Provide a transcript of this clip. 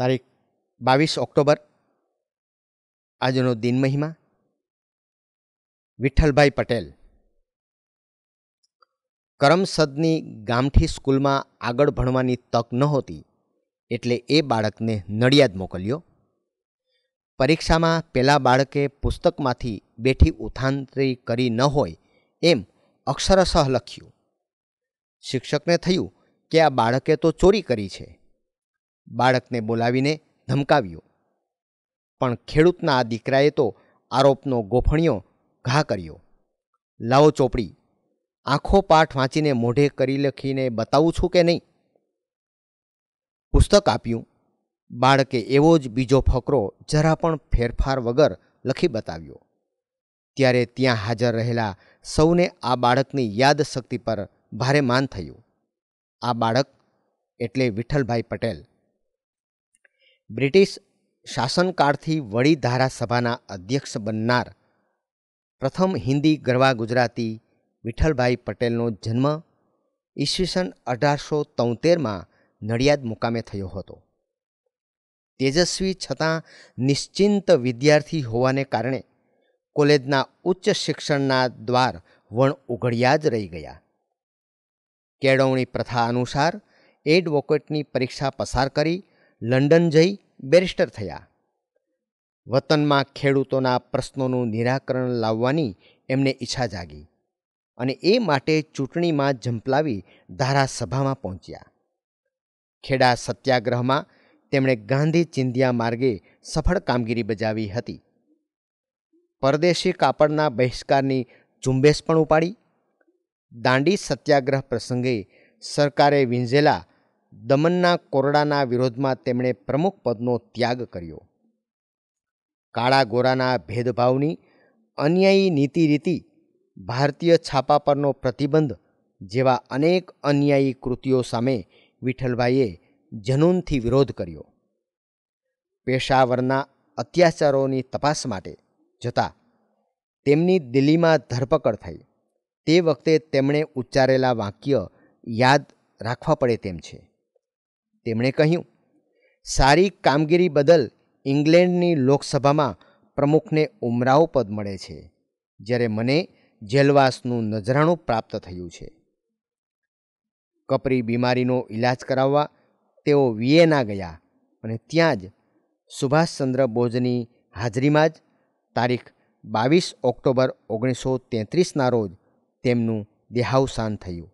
તારીખ બાવીસ ઓક્ટોબર આજનો દિન મહિમા વિઠ્ઠલભાઈ પટેલ કરમસદની ગામઠી સ્કૂલમાં આગળ ભણવાની તક નહોતી એટલે એ બાળકને નડિયાદ મોકલ્યો પરીક્ષામાં પેલા બાળકે પુસ્તકમાંથી બેઠી ઉથાંતરી કરી ન હોય એમ અક્ષરશઃ લખ્યું શિક્ષકને થયું કે આ બાળકે તો ચોરી કરી છે બાળકને બોલાવીને ધમકાવ્યો પણ ખેડૂતના આ દીકરાએ તો આરોપનો ગોફણિયો ઘા કર્યો લાવો ચોપડી આંખો પાઠ વાંચીને મોઢે કરી લખીને બતાવું છું કે નહીં પુસ્તક આપ્યું બાળકે એવો જ બીજો ફકરો જરા પણ ફેરફાર વગર લખી બતાવ્યો ત્યારે ત્યાં હાજર રહેલા સૌને આ બાળકની યાદશક્તિ પર ભારે માન થયું આ બાળક એટલે વિઠ્ઠલભાઈ પટેલ બ્રિટિશ શાસનકાળથી વળી ધારાસભાના અધ્યક્ષ બનનાર પ્રથમ હિન્દી ગરવા ગુજરાતી વિઠ્ઠલભાઈ પટેલનો જન્મ ઈસવીસન અઢારસો તોતેરમાં નડિયાદ મુકામે થયો હતો તેજસ્વી છતાં નિશ્ચિંત વિદ્યાર્થી હોવાને કારણે કોલેજના ઉચ્ચ શિક્ષણના દ્વાર વણ ઉઘડ્યા જ રહી ગયા કેળવણી પ્રથા અનુસાર એડવોકેટની પરીક્ષા પસાર કરી લંડન જઈ બેરિસ્ટર થયા વતનમાં ખેડૂતોના પ્રશ્નોનું નિરાકરણ લાવવાની એમને ઈચ્છા જાગી અને એ માટે ચૂંટણીમાં ઝંપલાવી ધારાસભામાં પહોંચ્યા ખેડા સત્યાગ્રહમાં તેમણે ગાંધી ચિંધિયા માર્ગે સફળ કામગીરી બજાવી હતી પરદેશી કાપડના બહિષ્કારની ઝુંબેશ પણ ઉપાડી દાંડી સત્યાગ્રહ પ્રસંગે સરકારે વીંઝેલા દમનના કોરડાના વિરોધમાં તેમણે પ્રમુખ પદનો ત્યાગ કર્યો કાળા ગોરાના ભેદભાવની અન્યાયી નીતિ રીતિ ભારતીય છાપા પરનો પ્રતિબંધ જેવા અનેક અન્યાયી કૃતિઓ સામે વિઠ્ઠલભાઈએ જનૂનથી વિરોધ કર્યો પેશાવરના અત્યાચારોની તપાસ માટે જતા તેમની દિલ્હીમાં ધરપકડ થઈ તે વખતે તેમણે ઉચ્ચારેલા વાક્ય યાદ રાખવા પડે તેમ છે તેમણે કહ્યું સારી કામગીરી બદલ ઇંગ્લેન્ડની લોકસભામાં પ્રમુખને ઉમરાવ પદ મળે છે જ્યારે મને જેલવાસનું નજરાણું પ્રાપ્ત થયું છે કપરી બીમારીનો ઇલાજ કરાવવા તેઓ વિયેના ગયા અને ત્યાં જ સુભાષચંદ્ર બોઝની હાજરીમાં જ તારીખ બાવીસ ઓક્ટોબર ઓગણીસો તેત્રીસના રોજ તેમનું દેહાવસાન થયું